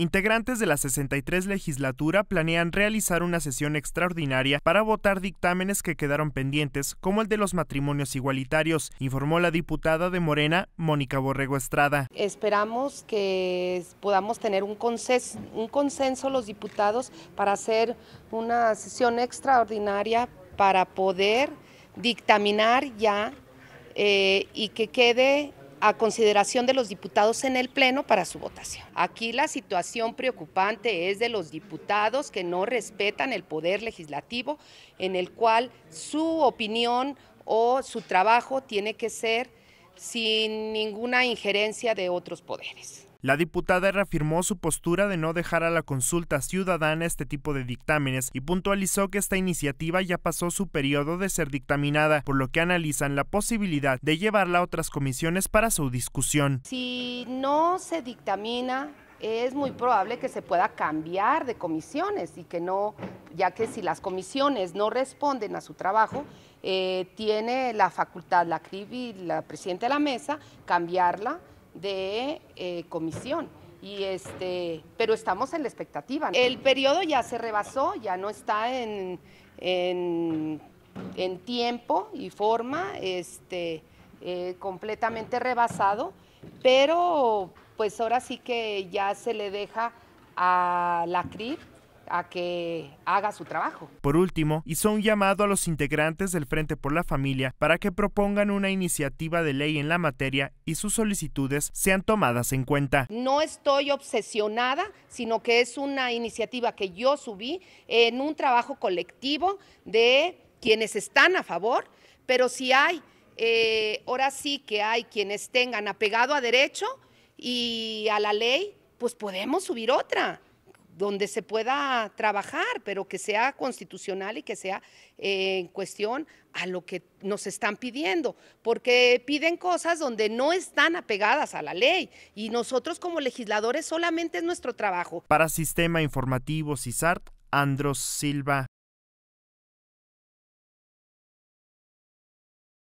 Integrantes de la 63 legislatura planean realizar una sesión extraordinaria para votar dictámenes que quedaron pendientes, como el de los matrimonios igualitarios, informó la diputada de Morena, Mónica Borrego Estrada. Esperamos que podamos tener un consenso, un consenso los diputados para hacer una sesión extraordinaria para poder dictaminar ya eh, y que quede a consideración de los diputados en el Pleno para su votación. Aquí la situación preocupante es de los diputados que no respetan el poder legislativo en el cual su opinión o su trabajo tiene que ser sin ninguna injerencia de otros poderes. La diputada reafirmó su postura de no dejar a la consulta ciudadana este tipo de dictámenes y puntualizó que esta iniciativa ya pasó su periodo de ser dictaminada, por lo que analizan la posibilidad de llevarla a otras comisiones para su discusión. Si no se dictamina, es muy probable que se pueda cambiar de comisiones y que no, ya que si las comisiones no responden a su trabajo, eh, tiene la facultad, la CRIB y la presidenta de la mesa, cambiarla de eh, comisión. Y este, pero estamos en la expectativa. El periodo ya se rebasó, ya no está en, en, tiempo y forma, este, eh, completamente rebasado, pero pues ahora sí que ya se le deja a la CRIP a que haga su trabajo. Por último, hizo un llamado a los integrantes del Frente por la Familia para que propongan una iniciativa de ley en la materia y sus solicitudes sean tomadas en cuenta. No estoy obsesionada, sino que es una iniciativa que yo subí en un trabajo colectivo de quienes están a favor, pero si hay, eh, ahora sí que hay quienes tengan apegado a derecho y a la ley, pues podemos subir otra donde se pueda trabajar, pero que sea constitucional y que sea eh, en cuestión a lo que nos están pidiendo, porque piden cosas donde no están apegadas a la ley y nosotros como legisladores solamente es nuestro trabajo. Para Sistema Informativo CISART, Andros Silva.